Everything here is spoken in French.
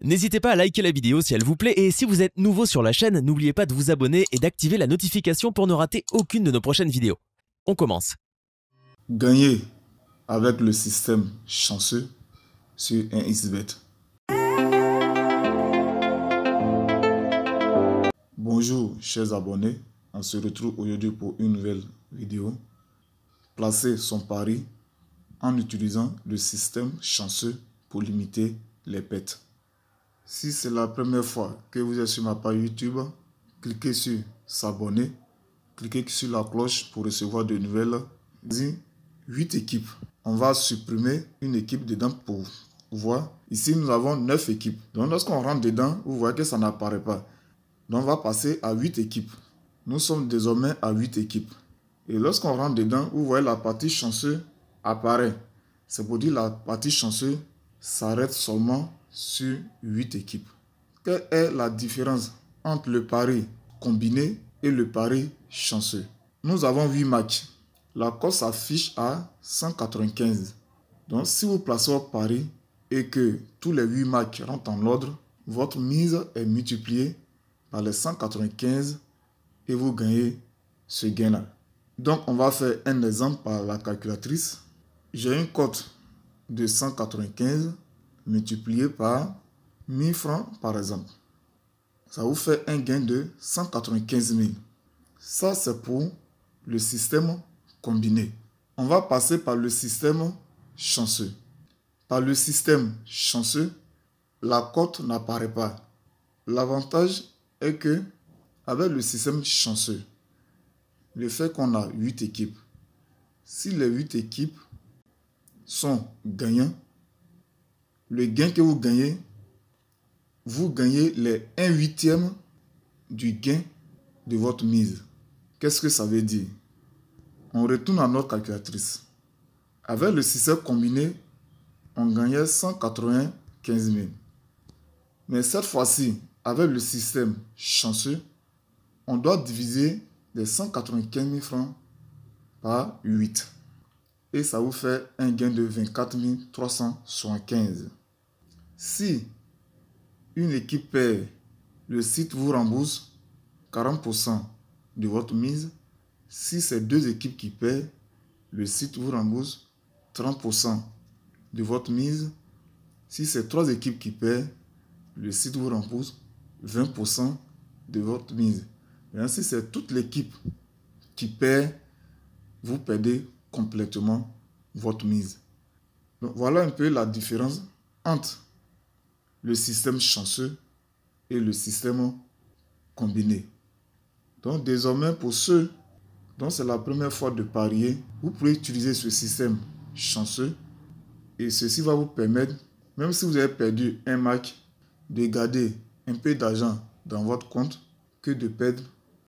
N'hésitez pas à liker la vidéo si elle vous plaît et si vous êtes nouveau sur la chaîne, n'oubliez pas de vous abonner et d'activer la notification pour ne rater aucune de nos prochaines vidéos. On commence. Gagner avec le système chanceux sur un XBet. Bonjour chers abonnés, on se retrouve aujourd'hui pour une nouvelle vidéo. Placer son pari en utilisant le système chanceux pour limiter les pertes. Si c'est la première fois que vous êtes sur ma page YouTube, cliquez sur s'abonner, cliquez sur la cloche pour recevoir de nouvelles. 8 équipes. On va supprimer une équipe dedans pour voir. Ici, nous avons 9 équipes. Donc, lorsqu'on rentre dedans, vous voyez que ça n'apparaît pas. Donc, on va passer à 8 équipes. Nous sommes désormais à 8 équipes. Et lorsqu'on rentre dedans, vous voyez la partie chanceuse apparaît. C'est pour dire la partie chanceuse s'arrête seulement sur 8 équipes. Quelle est la différence entre le pari combiné et le pari chanceux Nous avons 8 matchs. La course s'affiche à 195. Donc si vous placez votre pari et que tous les 8 matchs rentrent en ordre, votre mise est multipliée par les 195 et vous gagnez ce gain-là. Donc on va faire un exemple par la calculatrice. J'ai une cote de 195 multiplié par 1000 francs par exemple. Ça vous fait un gain de 195 000. Ça, c'est pour le système combiné. On va passer par le système chanceux. Par le système chanceux, la cote n'apparaît pas. L'avantage est que, avec le système chanceux, le fait qu'on a 8 équipes, si les 8 équipes sont gagnantes, le gain que vous gagnez, vous gagnez les 1 huitième du gain de votre mise. Qu'est-ce que ça veut dire On retourne à notre calculatrice. Avec le système combiné, on gagnait 195 000. Mais cette fois-ci, avec le système chanceux, on doit diviser les 195 000 francs par 8. Et ça vous fait un gain de 24 375. Si une équipe perd, le site vous rembourse 40% de votre mise. Si c'est deux équipes qui perdent, le site vous rembourse 30% de votre mise. Si c'est trois équipes qui paient, le site vous rembourse 20% de votre mise. Mais si c'est toute l'équipe qui perd, vous perdez complètement votre mise. voilà un peu la différence entre le système chanceux et le système combiné. Donc désormais, pour ceux dont c'est la première fois de parier, vous pouvez utiliser ce système chanceux et ceci va vous permettre, même si vous avez perdu un match, de garder un peu d'argent dans votre compte que de perdre